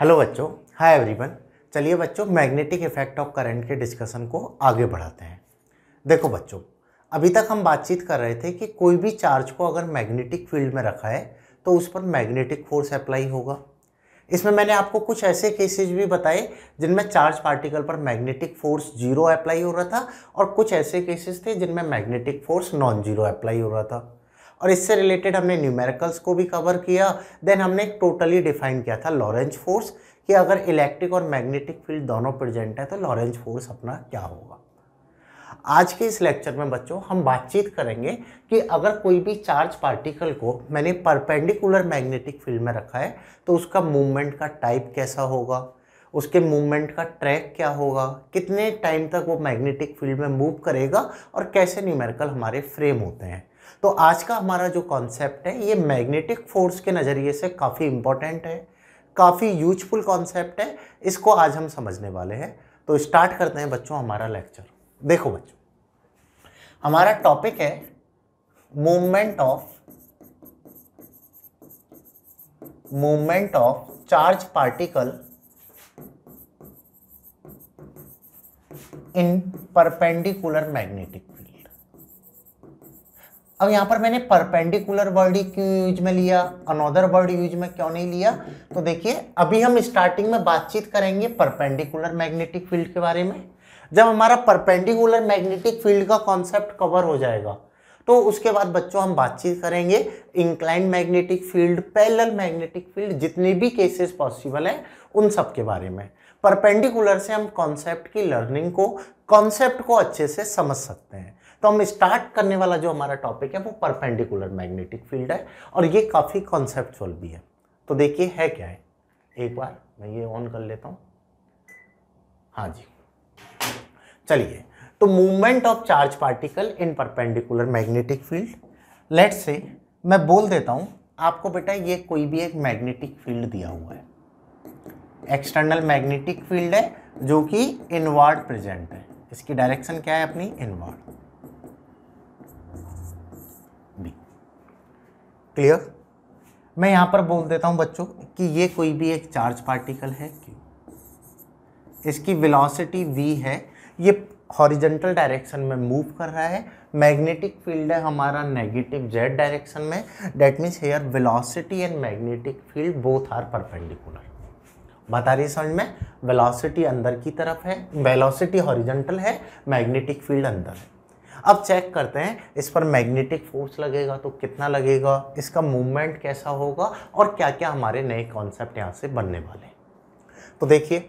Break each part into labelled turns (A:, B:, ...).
A: Hello बच्चों हाय everyone चलिए बच्चों मैग्नेटिक इफेक्ट ऑफ करंट के डिस्कशन को आगे बढ़ाते हैं देखो बच्चों अभी तक हम बातचीत कर रहे थे कि कोई भी चार्ज को अगर मैग्नेटिक फील्ड में रखा है तो उस पर मैग्नेटिक फोर्स अप्लाई होगा इसमें मैंने आपको कुछ ऐसे केसेज भी बताए जिनमें चार्ज पार्टिकल पर मैग्नेटिक फोर्स जीरो अप्लाई हो रहा था और कुछ ऐसे केसेज थे जिनमें magnetic force non zero apply हो रहा था और इससे रिलेटेड हमने न्यूमेरिकल्स को भी कवर किया देन हमने एक टोटली डिफाइन किया था लॉरेंज फोर्स कि अगर इलेक्ट्रिक और मैग्नेटिक फील्ड दोनों प्रेजेंट है तो लॉरेंज फोर्स अपना क्या होगा आज के इस लेक्चर में बच्चों हम बातचीत करेंगे कि अगर कोई भी चार्ज पार्टिकल को मैंने परपेंडिकुलर मैग्नेटिक फील्ड में रखा है तो उसका मूवमेंट का टाइप कैसा होगा उसके मूवमेंट का ट्रैक क्या होगा कितने टाइम तक वो मैग्नेटिक फील्ड में मूव करेगा और कैसे न्यूमेरिकल हमारे फ्रेम होते हैं तो आज का हमारा जो कॉन्सेप्ट है ये मैग्नेटिक फोर्स के नज़रिए से काफ़ी इम्पोर्टेंट है काफ़ी यूजफुल कॉन्सेप्ट है इसको आज हम समझने वाले हैं तो स्टार्ट करते हैं बच्चों हमारा लेक्चर देखो बच्चों हमारा टॉपिक है movement of movement of charge particle in perpendicular magnetic अब यहाँ पर मैंने परपेंडिकुलर वर्ड ही क्यों यूज में लिया अनोदर वर्ड यूज में क्यों नहीं लिया तो देखिए अभी हम स्टार्टिंग में बातचीत करेंगे परपेंडिकुलर मैग्नेटिक फील्ड के बारे में जब हमारा परपेंडिकुलर मैग्नेटिक फील्ड का कॉन्सेप्ट कवर हो जाएगा तो उसके बाद बच्चों हम बातचीत करेंगे incline magnetic field parallel magnetic field जितने भी केसेस पॉसिबल हैं उन सब के बारे में परपेंडिकुलर से हम कॉन्सेप्ट की लर्निंग को कॉन्सेप्ट को अच्छे से समझ सकते हैं तो हम स्टार्ट करने वाला जो हमारा टॉपिक है वो परपेंडिकुलर मैग्नेटिक फील्ड है और ये काफ़ी कॉन्सेप्चुअल भी है तो देखिए है क्या है एक बार मैं ये ऑन कर लेता हूँ हाँ जी चलिए तो movement of charge particle in perpendicular magnetic field let say मैं बोल देता हूँ आपको बेटा ये कोई भी एक मैग्नेटिक फील्ड दिया हुआ है एक्सटर्नल मैग्नेटिक फील्ड है जो कि इनवर्ड प्रेजेंट है इसकी डायरेक्शन क्या है अपनी इनवर्ड क्लियर मैं यहाँ पर बोल देता हूँ बच्चों कि ये कोई भी एक चार्ज पार्टिकल है क्यों इसकी वेलोसिटी वी है ये हॉरिजेंटल डायरेक्शन में मूव कर रहा है मैग्नेटिक फील्ड है हमारा नेगेटिव जेड डायरेक्शन में that means here velocity and magnetic field both are perpendicular बता रही समझ में वेलोसिटी अंदर की तरफ है वेलोसिटी हॉरिजेंटल है मैग्नेटिक फील्ड अंदर है अब चेक करते हैं इस पर मैग्नेटिक फोर्स लगेगा तो कितना लगेगा इसका मूवमेंट कैसा होगा और क्या क्या हमारे नए कॉन्सेप्ट यहाँ से बनने वाले तो देखिए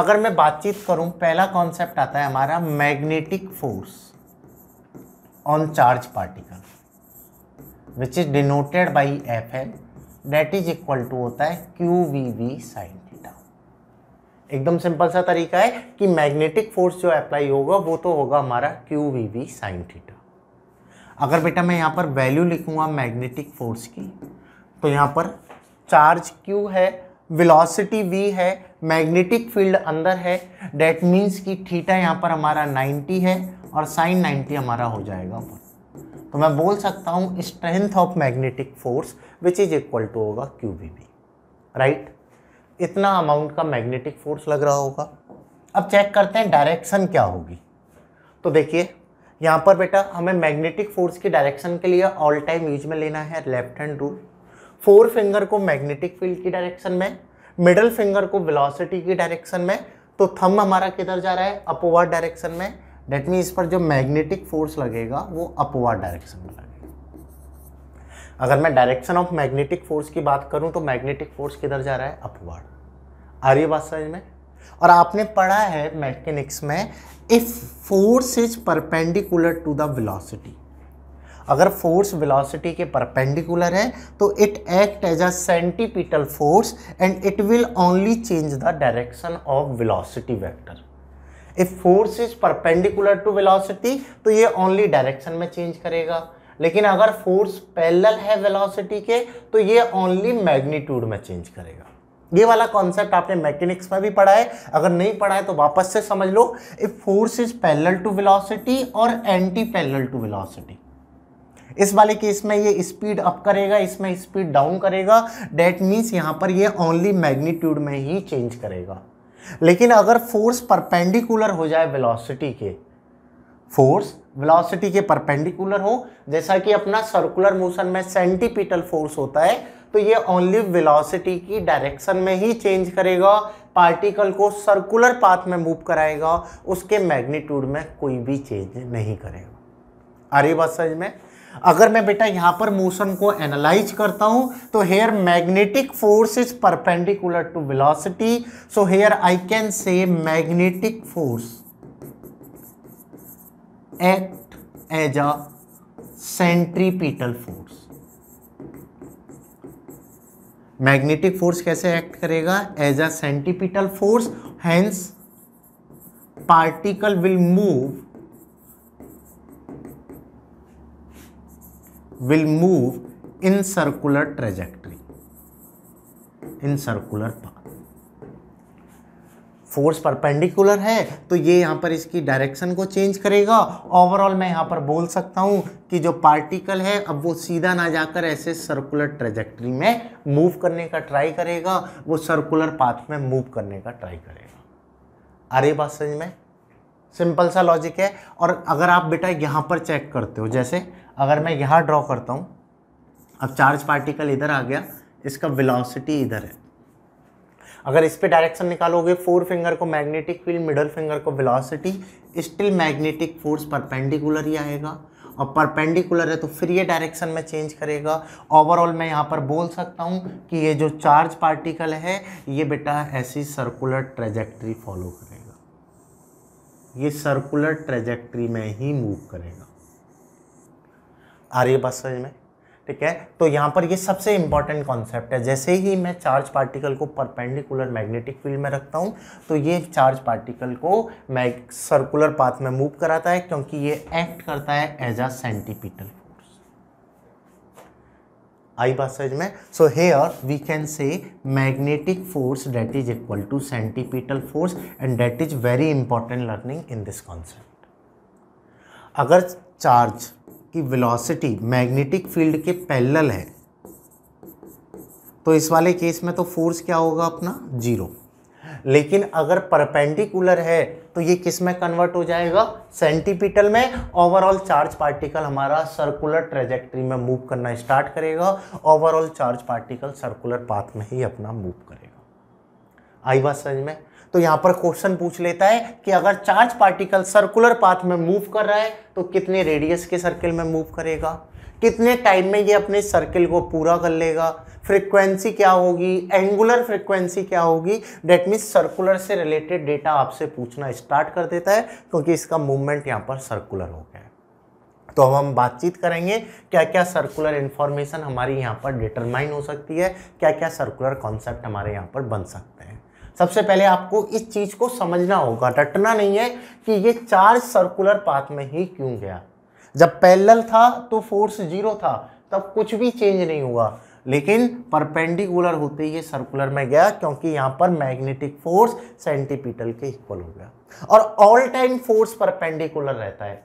A: अगर मैं बातचीत करूँ पहला कॉन्सेप्ट आता है हमारा magnetic force on charge particle which is denoted by F L that is equal to होता है क्यू वी वी साइन एकदम सिंपल सा तरीका है कि मैग्नेटिक फोर्स जो अप्लाई होगा वो तो होगा हमारा q we we sine theta अगर बेटा मैं यहाँ पर वैल्यू लिखूँगा मैग्नेटिक फोर्स की तो यहाँ पर चार्ज क्यू है वेलोसिटी वी है मैग्नेटिक फील्ड अंदर है डैट मीन्स कि थीटा यहाँ पर हमारा 90 है और साइन 90 हमारा हो जाएगा तो मैं बोल सकता हूँ strength of magnetic force which is equal to होगा क्यू वी वी राइट इतना अमाउंट का मैग्नेटिक फोर्स लग रहा होगा अब चेक करते हैं डायरेक्शन क्या होगी तो देखिए यहाँ पर बेटा हमें मैग्नेटिक फोर्स की डायरेक्शन के लिए ऑल टाइम यूज में लेना है left hand rule four finger को मैग्नेटिक फील्ड की डायरेक्शन में मिडल फिंगर को वेलोसिटी की डायरेक्शन में तो थंब हमारा किधर जा रहा है अपवर्ड डायरेक्शन में डेट मीन इस पर जो मैग्नेटिक फोर्स लगेगा वो अपवर्ड डायरेक्शन में लगेगा अगर मैं डायरेक्शन ऑफ मैग्नेटिक फोर्स की बात करूं तो मैग्नेटिक फोर्स किधर जा रहा है अपवर्ड आ रही बात समझ में और आपने पढ़ा है मैकेनिक्स में if force is perpendicular to the velocity अगर फोर्स वेलोसिटी के परपेंडिकुलर है तो it act as a centripetal force and it will only change the direction of velocity vector if force is perpendicular to velocity तो ये only direction में change करेगा लेकिन अगर फोर्स पैरेलल है वेलोसिटी के तो ये ओनली मैग्नीट्यूड में चेंज करेगा ये वाला कॉन्सेप्ट आपने मैकेनिक्स में भी पढ़ा है अगर नहीं पढ़ा है तो वापस से समझ लो if force is parallel to velocity और एंटी पैरेलल टू वेलोसिटी इस वाले केस में ये स्पीड अप करेगा इसमें स्पीड डाउन करेगा डेट मीन्स यहाँ पर ये ओनली मैग्नीट्यूड में ही चेंज करेगा लेकिन अगर फोर्स परपेंडिकुलर हो जाए वेलोसिटी के फोर्स वेलोसिटी के परपेंडिकुलर हो जैसा कि अपना सर्कुलर मोशन में सेंटीपिटल फोर्स होता है तो ये ओनली वेलोसिटी की डायरेक्शन में ही चेंज करेगा पार्टिकल को सर्कुलर पाथ में मूव कराएगा उसके मैग्नीट्यूड में कोई भी चेंज नहीं करेगा अरे बात समझ में अगर मैं बेटा यहाँ पर मोशन को एनालाइज करता हूँ तो here magnetic force is perpendicular to velocity so here I can say magnetic force act as a centripetal force magnetic force कैसे एक्ट करेगा as a centripetal force hence particle will move will move in circular trajectory in circular path force perpendicular है तो ये यहाँ पर इसकी direction को change करेगा ओवरऑल मैं यहाँ पर बोल सकता हूँ कि जो पार्टिकल है अब वो सीधा ना जाकर ऐसे सर्कुलर ट्रेजेक्ट्री में मूव करने का ट्राई करेगा वो सर्कुलर पाथ में मूव करने का ट्राई करेगा अरे बात समझ में सिंपल सा लॉजिक है और अगर आप बेटा यहाँ पर चेक करते हो जैसे अगर मैं यहाँ ड्रॉ करता हूँ अब चार्ज पार्टिकल इधर आ गया इसका विलासिटी इधर है अगर इस पर डायरेक्शन निकालोगे फोर फिंगर को मैग्नेटिक फील्ड मिडल फिंगर को velocity still magnetic force perpendicular ही आएगा और परपेंडिकुलर है तो फिर ये डायरेक्शन में चेंज करेगा ओवरऑल मैं यहाँ पर बोल सकता हूँ कि ये जो चार्ज पार्टिकल है ये बेटा ऐसी सर्कुलर ट्रेजेक्ट्री फॉलो करेगा ये सर्कुलर ट्रेजेक्ट्री में ही मूव करेगा आ रही है बस समझ में ठीक है तो यहाँ पर ये सबसे इंपॉर्टेंट कॉन्सेप्ट है जैसे ही मैं चार्ज पार्टिकल को परपेंडिकुलर मैग्नेटिक फील्ड में रखता हूँ तो ये चार्ज पार्टिकल को मैग सर्कुलर पाथ में मूव कराता है क्योंकि ये एक्ट करता है एज अ सेंटीपीटल फोर्स आई बात समझ में so here we can say magnetic force that is equal to centripetal force and that is very important learning in this concept अगर चार्ज की वेलोसिटी मैग्नेटिक फील्ड के parallel है तो इस वाले केस में तो फोर्स क्या होगा अपना जीरो लेकिन अगर परपेंडिकुलर है तो ये किस में कन्वर्ट हो जाएगा सेंटीपीटल में ओवरऑल चार्ज पार्टिकल हमारा सर्कुलर ट्रेजेक्ट्री में मूव करना स्टार्ट करेगा overall charge particle circular path में ही अपना मूव करेगा आई बात समझ में तो यहाँ पर क्वेश्चन पूछ लेता है कि अगर चार्ज पार्टिकल सर्कुलर पाथ में मूव कर रहा है तो कितने रेडियस के सर्किल में मूव करेगा कितने टाइम में ये अपने सर्किल को पूरा कर लेगा फ्रीक्वेंसी क्या होगी एंगुलर फ्रीक्वेंसी क्या होगी डेट मीन्स सर्कुलर से रिलेटेड डेटा आपसे पूछना स्टार्ट कर देता है क्योंकि इसका मूवमेंट यहाँ पर सर्कुलर हो गया है तो अब हम बातचीत करेंगे क्या क्या सर्कुलर इन्फॉर्मेशन हमारी यहाँ पर डिटरमाइन हो सकती है क्या क्या सर्कुलर कॉन्सेप्ट हमारे यहाँ पर बन सकते हैं सबसे पहले आपको इस चीज़ को समझना होगा डटना नहीं है कि ये चार्ज सर्कुलर पाथ में ही क्यों गया जब पैरेलल था तो फोर्स जीरो था तब कुछ भी चेंज नहीं हुआ लेकिन परपेंडिकुलर होते ही सर्कुलर में गया क्योंकि यहाँ पर मैग्नेटिक फोर्स सेंटीपीटल के इक्वल हो गया और ऑल टाइम फोर्स परपेंडिकुलर रहता है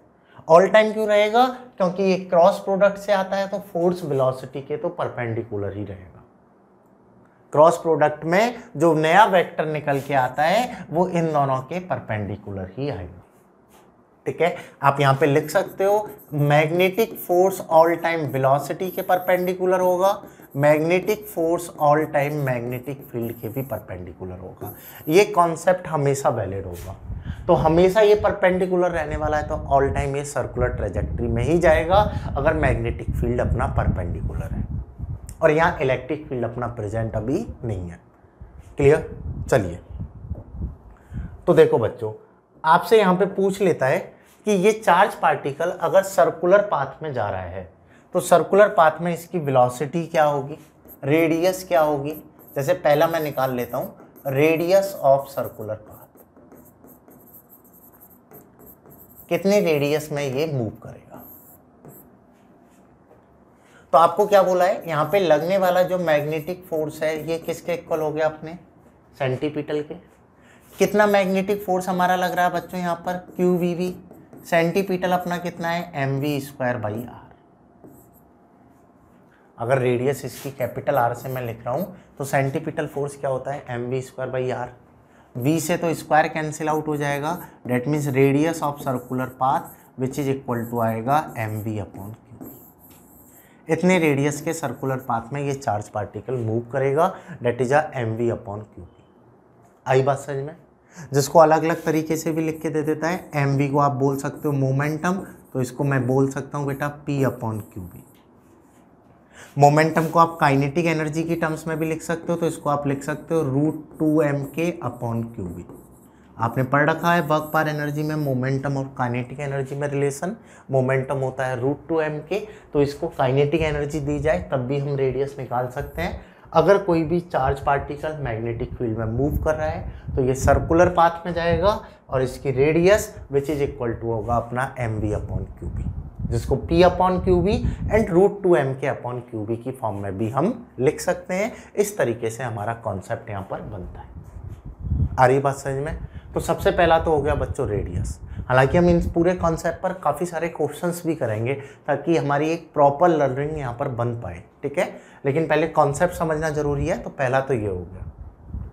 A: ऑल टाइम क्यों रहेगा क्योंकि ये क्रॉस प्रोडक्ट से आता है तो फोर्स वेलोसिटी के तो परपेंडिकुलर ही रहेगा क्रॉस प्रोडक्ट में जो नया वेक्टर निकल के आता है वो इन दोनों के परपेंडिकुलर ही आएगा ठीक है आप यहाँ पे लिख सकते हो magnetic force all time velocity के परपेंडिकुलर होगा magnetic force all time magnetic field के भी परपेंडिकुलर होगा ये कॉन्सेप्ट हमेशा वैलिड होगा तो हमेशा ये परपेंडिकुलर रहने वाला है तो ऑल टाइम ये सर्कुलर ट्रेजेक्ट्री में ही जाएगा अगर मैग्नेटिक फील्ड अपना परपेंडिकुलर है और यहाँ इलेक्ट्रिक फील्ड अपना प्रेजेंट अभी नहीं है क्लियर चलिए तो देखो बच्चों आपसे यहाँ पे पूछ लेता है कि ये चार्ज पार्टिकल अगर सर्कुलर पाथ में जा रहा है तो सर्कुलर पाथ में इसकी वेलोसिटी क्या होगी रेडियस क्या होगी जैसे पहला मैं निकाल लेता हूँ रेडियस ऑफ सर्कुलर पाथ कितने रेडियस में ये मूव करे तो आपको क्या बोला है यहाँ पे लगने वाला जो मैग्नेटिक फोर्स है ये किसके इक्वल हो गया अपने सेंटीपीटल के कितना मैग्नेटिक फोर्स हमारा लग रहा है बच्चों यहाँ पर क्यू वी वी सेंटीपीटल अपना कितना है M V square by R अगर रेडियस इसकी कैपिटल आर से मैं लिख रहा हूँ तो सेंटीपीटल फोर्स क्या होता है M V square by R V से तो स्क्वायर कैंसिल आउट हो जाएगा that means radius of circular path which is equal to आएगा एम वी अपॉन इतने रेडियस के सर्कुलर पाथ में ये चार्ज पार्टिकल मूव करेगा that is a M V upon Q T आई बात समझ में जिसको अलग अलग तरीके से भी लिख के दे देता है एम वी को आप बोल सकते हो मोमेंटम तो इसको मैं बोल सकता हूँ बेटा P upon Q V momentum को आप काइनेटिक एनर्जी की टर्म्स में भी लिख सकते हो तो इसको आप लिख सकते हो root two M K upon Q V आपने पढ़ रखा है वर्क पार एनर्जी में मोमेंटम और काइनेटिक एनर्जी में रिलेशन मोमेंटम होता है रूट टू एम के तो इसको काइनेटिक एनर्जी दी जाए तब भी हम रेडियस निकाल सकते हैं अगर कोई भी चार्ज पार्टिकल मैग्नेटिक फील्ड में मूव कर रहा है तो ये सर्कुलर पाथ में जाएगा और इसकी radius which is equal to होगा अपना M V upon Q B जिसको P upon Q B and root two M K upon Q B की फॉर्म में भी हम लिख सकते हैं इस तरीके से हमारा कॉन्सेप्ट यहाँ पर बनता है आ रही बात समझ में तो सबसे पहला तो हो गया बच्चों रेडियस हालांकि हम इन पूरे कॉन्सेप्ट पर काफ़ी सारे क्वेश्चंस भी करेंगे ताकि हमारी एक प्रॉपर लर्निंग यहाँ पर बन पाए ठीक है लेकिन पहले कॉन्सेप्ट समझना जरूरी है तो पहला तो ये हो गया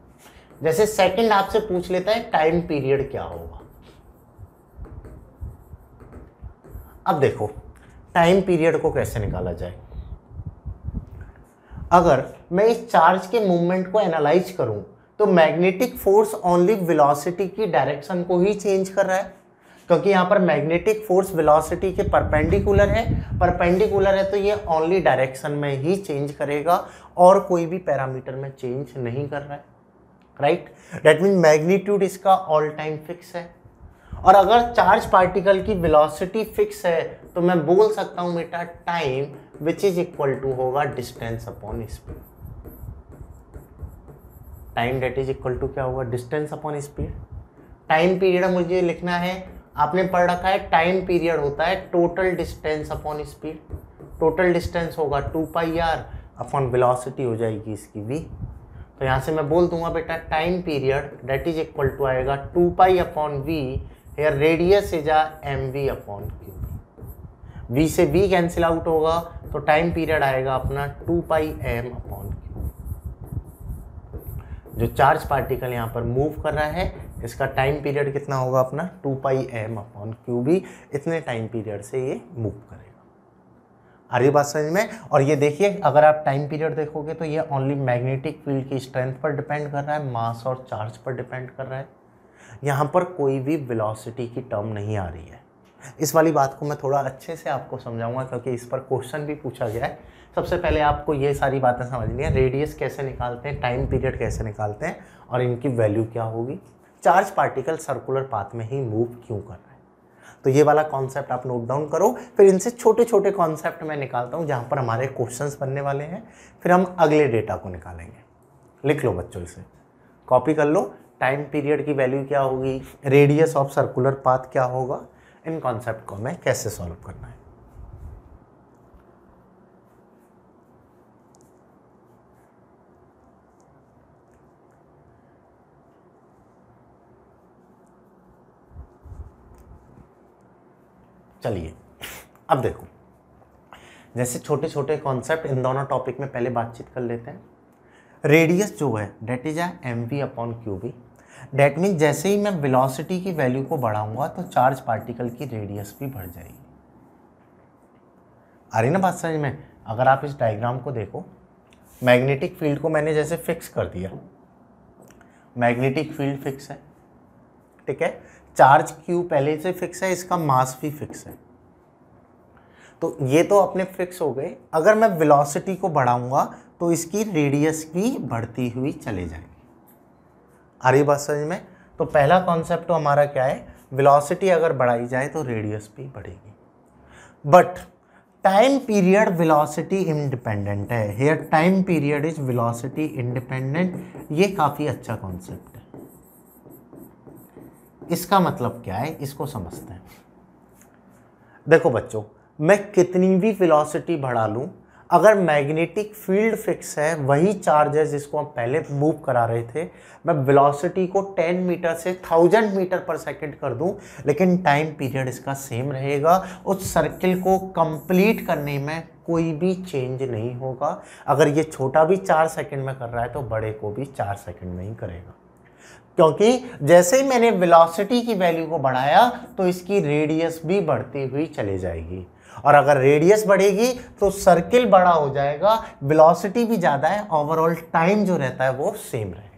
A: जैसे सेकंड आपसे पूछ लेता है टाइम पीरियड क्या होगा अब देखो टाइम पीरियड को कैसे निकाला जाए अगर मैं इस चार्ज के मूवमेंट को एनालाइज करूं तो मैग्नेटिक फोर्स ओनली वेलोसिटी की डायरेक्शन को ही चेंज कर रहा है क्योंकि यहाँ पर मैग्नेटिक फोर्स वेलोसिटी के परपेंडिकुलर है परपेंडिकुलर है तो ये ओनली डायरेक्शन में ही चेंज करेगा और कोई भी पैरामीटर में चेंज नहीं कर रहा है राइट डेट मीन मैग्नीट्यूड इसका ऑल टाइम फिक्स है और अगर चार्ज पार्टिकल की वेलोसिटी फिक्स है तो मैं बोल सकता हूँ बेटा time which is equal to होगा distance upon speed time that is equal to क्या होगा distance upon speed time period मुझे लिखना है आपने पढ़ रखा है टाइम पीरियड होता है total distance upon speed total distance होगा two pi R upon velocity हो जाएगी इसकी वी तो यहाँ से मैं बोल दूंगा बेटा time period that is equal to आएगा two pi upon V here radius is uh M V upon Q V से वी कैंसिल आउट होगा तो टाइम पीरियड आएगा अपना टू पाई एम अपॉन जो चार्ज पार्टिकल यहाँ पर मूव कर रहा है इसका टाइम पीरियड कितना होगा अपना two pi M upon Q B इतने टाइम पीरियड से ये मूव करेगा आ रही बात समझ में और ये देखिए अगर आप टाइम पीरियड देखोगे तो ये ओनली मैग्नेटिक फील्ड की स्ट्रेंथ पर डिपेंड कर रहा है मास और चार्ज पर डिपेंड कर रहा है यहाँ पर कोई भी विलॉसिटी की टर्म नहीं आ रही है इस वाली बात को मैं थोड़ा अच्छे से आपको समझाऊंगा क्योंकि इस पर क्वेश्चन भी पूछा गया है सबसे पहले आपको ये सारी बातें समझनी है रेडियस कैसे निकालते हैं टाइम पीरियड कैसे निकालते हैं और इनकी वैल्यू क्या होगी चार्ज पार्टिकल सर्कुलर पाथ में ही मूव क्यों कर रहा है तो ये वाला कॉन्सेप्ट आप नोट डाउन करो फिर इनसे छोटे छोटे कॉन्सेप्ट मैं निकालता हूँ जहाँ पर हमारे क्वेश्चन बनने वाले हैं फिर हम अगले डेटा को निकालेंगे लिख लो बच्चों इसे कॉपी कर लो टाइम पीरियड की वैल्यू क्या होगी रेडियस ऑफ सर्कुलर पाथ क्या होगा इन कॉन्सेप्ट को हमें कैसे सॉल्व करना है चलिए अब देखो जैसे छोटे छोटे कॉन्सेप्ट इन दोनों टॉपिक में पहले बातचीत कर लेते हैं रेडियस जो है that is M V upon Q V that mean जैसे ही मैं वेलोसिटी की वैल्यू को बढ़ाऊंगा तो चार्ज पार्टिकल की रेडियस भी बढ़ जाएगी आ रही ना बात समझ में अगर आप इस डायग्राम को देखो मैग्नेटिक फील्ड को मैंने जैसे फिक्स कर दिया मैग्नेटिक फील्ड फिक्स है ठीक है चार्ज क्यू पहले से फिक्स है इसका मास भी फिक्स है तो ये तो अपने फिक्स हो गए अगर मैं वेलोसिटी को बढ़ाऊंगा तो इसकी रेडियस भी बढ़ती हुई चले जाएगी आ रही बात समझ में तो पहला कॉन्सेप्ट तो हमारा क्या है वेलोसिटी अगर बढ़ाई जाए तो रेडियस भी बढ़ेगी but time period velocity independent है here time period is velocity independent ये काफ़ी अच्छा कॉन्सेप्ट इसका मतलब क्या है इसको समझते हैं देखो बच्चों मैं कितनी भी फिलोसिटी बढ़ा लूँ अगर मैग्नेटिक फील्ड फिक्स है वही चार्ज है जिसको हम पहले मूव करा रहे थे मैं वेलोसिटी को 10 मीटर से 1000 मीटर पर सेकंड कर दूं लेकिन टाइम पीरियड इसका सेम रहेगा उस सर्किल को कंप्लीट करने में कोई भी चेंज नहीं होगा अगर ये छोटा भी चार सेकंड में कर रहा है तो बड़े को भी चार सेकंड में ही करेगा क्योंकि जैसे ही मैंने वेलोसिटी की वैल्यू को बढ़ाया तो इसकी रेडियस भी बढ़ती हुई चली जाएगी और अगर रेडियस बढ़ेगी तो सर्किल बड़ा हो जाएगा वेलोसिटी भी ज़्यादा है ओवरऑल टाइम जो रहता है वो सेम रहेगा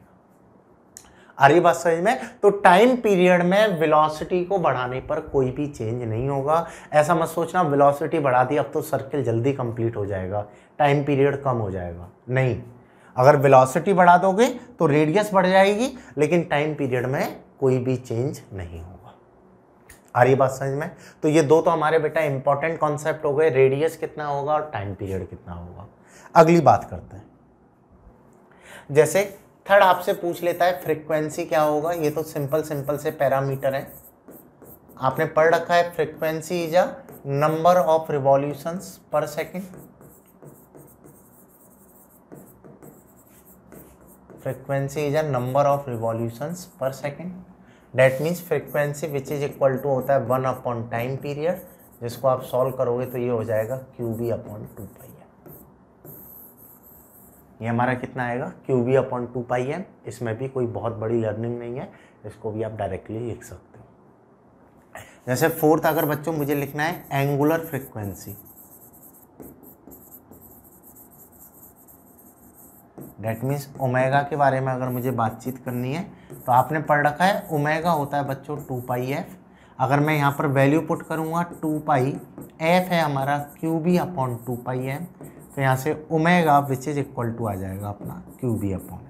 A: आ रही बात समझ में तो टाइम पीरियड में वेलोसिटी को बढ़ाने पर कोई भी चेंज नहीं होगा ऐसा मत सोचना वेलोसिटी बढ़ा दी अब तो सर्किल जल्दी कंप्लीट हो जाएगा टाइम पीरियड कम हो जाएगा नहीं अगर वेलोसिटी बढ़ा दोगे तो रेडियस बढ़ जाएगी लेकिन टाइम पीरियड में कोई भी चेंज नहीं होगा आ रही बात समझ में तो ये दो तो हमारे बेटा इंपॉर्टेंट कॉन्सेप्ट हो गए रेडियस कितना होगा और टाइम पीरियड कितना होगा अगली बात करते हैं जैसे थर्ड आपसे पूछ लेता है फ्रिक्वेंसी क्या होगा ये तो सिंपल सिंपल से पैरामीटर है आपने पढ़ रखा है frequency is a number of revolutions per second frequency is a number of revolution per second that means frequency which is equal to होता है वन अपॉन टाइम पीरियड जिसको आप सॉल्व करोगे तो ये हो जाएगा Q B upon two pi M ये हमारा कितना आएगा Q B upon two pi M इसमें भी कोई बहुत बड़ी लर्निंग नहीं है इसको भी आप डायरेक्टली लिख सकते हो जैसे फोर्थ अगर बच्चों मुझे लिखना है angular frequency that means omega के बारे में अगर मुझे बातचीत करनी है तो आपने पढ़ रखा है ओमेगा होता है बच्चों टू पाई एफ अगर मैं यहाँ पर वैल्यू पुट करूँगा टू पाई एफ है हमारा Q B upon two pi M तो यहाँ से omega which is equal to आ जाएगा अपना Q B upon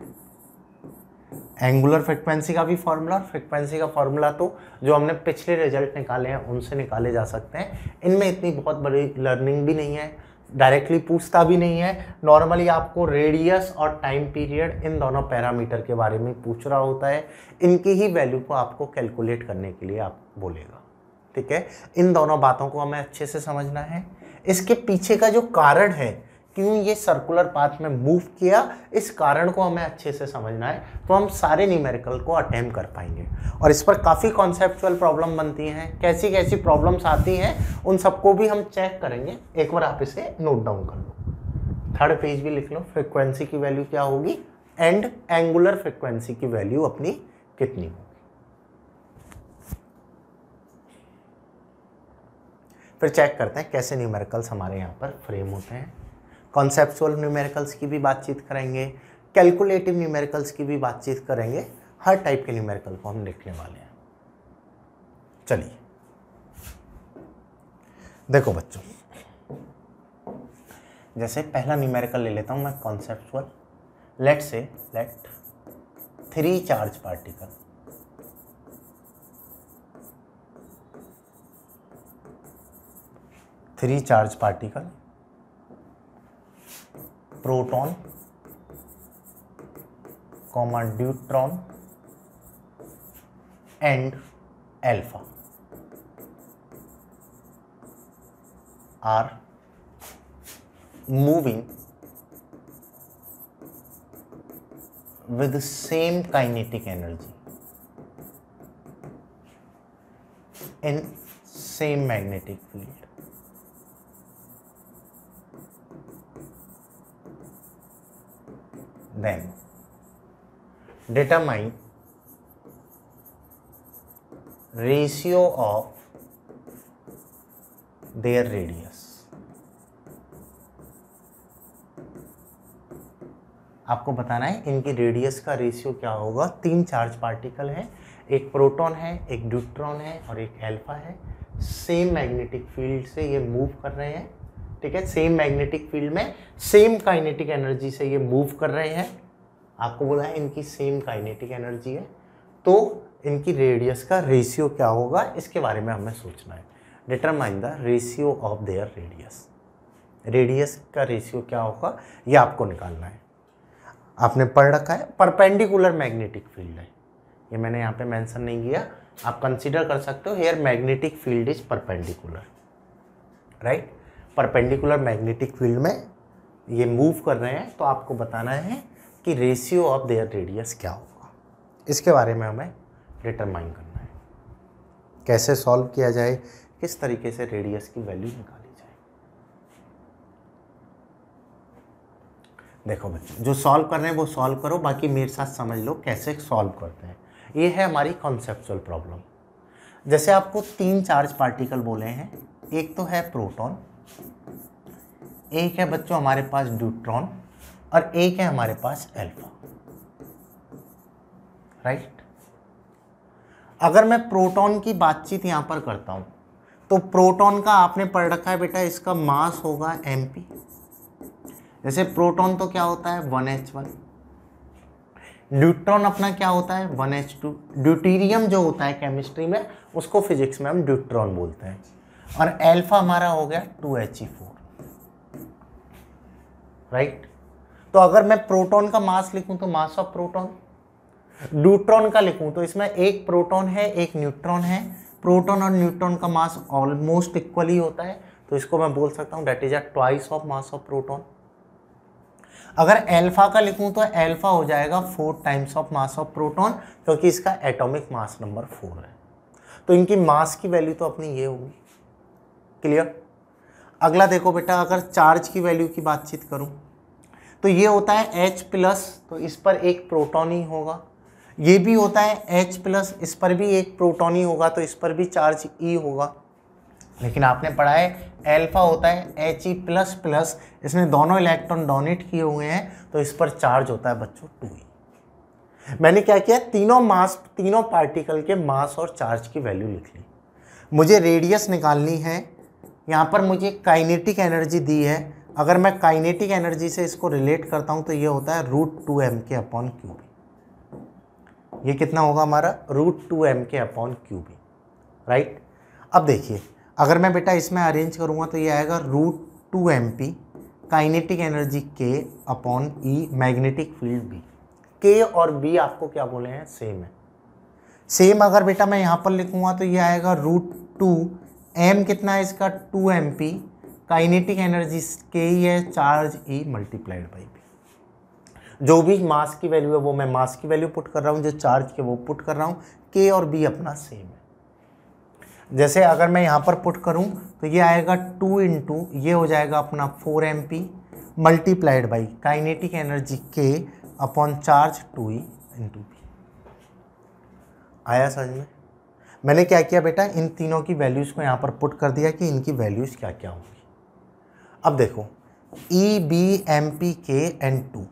A: angular frequency का भी फॉर्मूला और फ्रिक्वेंसी का फॉर्मूला तो जो हमने पिछले रिजल्ट निकाले हैं उनसे निकाले जा सकते हैं इनमें इतनी बहुत बड़ी लर्निंग भी नहीं है डायरेक्टली पूछता भी नहीं है नॉर्मली आपको रेडियस और टाइम पीरियड इन दोनों पैरामीटर के बारे में पूछ रहा होता है इनकी ही वैल्यू को आपको कैलकुलेट करने के लिए आप बोलेगा ठीक है इन दोनों बातों को हमें अच्छे से समझना है इसके पीछे का जो कारण है क्यों ये सर्कुलर पाथ में मूव किया इस कारण को हमें अच्छे से समझना है तो हम सारे न्यूमेरिकल को अटेम कर पाएंगे और इस पर काफ़ी कॉन्सेप्चुअल प्रॉब्लम बनती हैं कैसी कैसी प्रॉब्लम्स आती हैं उन सबको भी हम चेक करेंगे एक बार आप इसे नोट डाउन कर लो थर्ड पेज भी लिख लो फ्रिक्वेंसी की वैल्यू क्या होगी एंड एंगुलर फ्रिक्वेंसी की वैल्यू अपनी कितनी होगी फिर चेक करते हैं कैसे न्यूमेरिकल्स हमारे यहाँ पर फ्रेम होते हैं कॉन्सेप्चुअल न्यूमेरिकल्स की भी बातचीत करेंगे कैलकुलेटिव न्यूमेरिकल्स की भी बातचीत करेंगे हर टाइप के न्यूमेरिकल को हम देखने वाले हैं चलिए देखो बच्चों जैसे पहला न्यूमेरिकल ले लेता हूँ मैं conceptual let say let three charge particle three charge particle proton comma deuteron and alpha are moving with the same kinetic energy in same magnetic field then determine ratio of their radius आपको बताना है इनकी radius का ratio क्या होगा तीन charge particle है एक प्रोटॉन है एक न्यूट्रॉन है और एक एल्फा है सेम मैग्नेटिक फील्ड से ये मूव कर रहे हैं ठीक है सेम मैग्नेटिक फील्ड में सेम काइनेटिक एनर्जी से ये मूव कर रहे हैं आपको बोला है इनकी सेम काइनेटिक एनर्जी है तो इनकी रेडियस का रेशियो क्या होगा इसके बारे में हमें सोचना है determine the ratio of their radius radius का रेशियो क्या होगा ये आपको निकालना है आपने पढ़ रखा है परपेंडिकुलर मैग्नेटिक फील्ड है ये मैंने यहाँ पे मेंशन नहीं किया आप कंसीडर कर सकते हो here magnetic field is perpendicular right perpendicular magnetic field में ये मूव कर रहे हैं तो आपको बताना है कि रेशियो ऑफ देयर रेडियस क्या होगा इसके बारे में हमें डिटरमाइन करना है कैसे सॉल्व किया जाए किस तरीके से रेडियस की वैल्यू निकाली जाए देखो बच्चों जो सॉल्व कर रहे हैं वो सॉल्व करो बाकी मेरे साथ समझ लो कैसे सॉल्व करते हैं ये है हमारी कॉन्सेप्चुअल प्रॉब्लम जैसे आपको तीन चार्ज पार्टिकल बोले हैं एक तो है प्रोटॉन एक है बच्चों हमारे पास ड्यूट्रॉन और एक है हमारे पास एल्फा राइट अगर मैं प्रोटॉन की बातचीत यहां पर करता हूं तो प्रोटॉन का आपने पढ़ रखा है बेटा इसका मास होगा एम पी जैसे प्रोटॉन तो क्या होता है वन एच वन ड्यूट्रॉन अपना क्या होता है वन एच टू ड्यूटीरियम जो होता है केमिस्ट्री में उसको फिजिक्स में हम ड्यूट्रॉन बोलते हैं और एल्फा हमारा हो गया two H E four right right? तो अगर मैं प्रोटॉन का मास लिखूं तो मास ऑफ प्रोटॉन न्यूट्रॉन का लिखूं तो इसमें एक प्रोटॉन है एक न्यूट्रॉन है प्रोटॉन और न्यूट्रॉन का मास ऑलमोस्ट इक्वली होता है तो इसको मैं बोल सकता हूं that is a twice of mass of proton अगर एल्फा का लिखूं तो एल्फा हो जाएगा four times of mass of proton क्योंकि इसका एटॉमिक मास नंबर फोर है तो इनकी मास की वैल्यू तो अपनी ये होगी क्लियर अगला देखो बेटा अगर चार्ज की वैल्यू की बातचीत करूँ तो ये होता है H प्लस तो इस पर एक प्रोटॉन ही होगा ये भी होता है H प्लस इस पर भी एक प्रोटॉन ही होगा तो इस पर भी चार्ज E होगा लेकिन आपने पढ़ा है एल्फा होता है एच ई प्लस प्लस इसमें दोनों इलेक्ट्रॉन डोनेट किए हुए हैं तो इस पर चार्ज होता है बच्चों टू ई e। मैंने क्या किया तीनों मास तीनों पार्टिकल के मास और चार्ज की वैल्यू लिख ली मुझे रेडियस निकालनी है यहाँ पर मुझे काइनेटिक एनर्जी दी है अगर मैं काइनेटिक एनर्जी से इसको रिलेट करता हूँ तो ये होता है root two M K upon Q B ये कितना होगा हमारा root two M K upon Q B right अब देखिए अगर मैं बेटा इसमें अरेंज करूँगा तो ये आएगा root two M P kinetic energy K upon E magnetic field B के और बी आपको क्या बोले हैं सेम है सेम अगर बेटा मैं यहाँ पर लिखूँगा तो ये आएगा रूट टू एम कितना है इसका two M P kinetic energy के ही है charge E multiplied by B जो भी मास की वैल्यू है वो मैं मास की वैल्यू पुट कर रहा हूँ जो चार्ज के वो पुट कर रहा हूँ के और बी अपना सेम है जैसे अगर मैं यहाँ पर पुट करूँ तो ये आएगा टू इंटू ये हो जाएगा अपना four M P multiplied by kinetic energy K upon charge two E into B आया समझ में मैंने क्या किया बेटा इन तीनों की वैल्यूज़ को यहाँ पर पुट कर दिया कि इनकी वैल्यूज़ क्या क्या होंगी अब देखो E B M P K and two